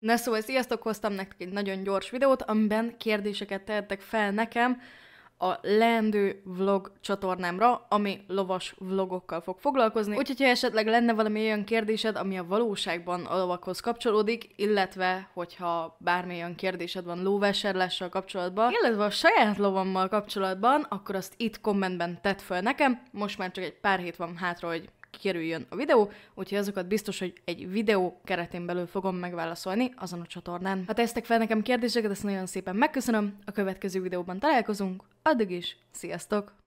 Na szóval sziasztok, hoztam nektek egy nagyon gyors videót, amiben kérdéseket tehettek fel nekem a leendő vlog csatornámra, ami lovas vlogokkal fog foglalkozni. Úgyhogy, ha esetleg lenne valami olyan kérdésed, ami a valóságban a lovakhoz kapcsolódik, illetve hogyha bármilyen kérdésed van lóvásárlással kapcsolatban, illetve a saját lovammal kapcsolatban, akkor azt itt kommentben tett fel nekem. Most már csak egy pár hét van hátra, hogy kikerüljön a videó, úgyhogy azokat biztos, hogy egy videó keretén belül fogom megválaszolni azon a csatornán. Ha tesztek fel nekem kérdéseket, ezt nagyon szépen megköszönöm, a következő videóban találkozunk, addig is, sziasztok!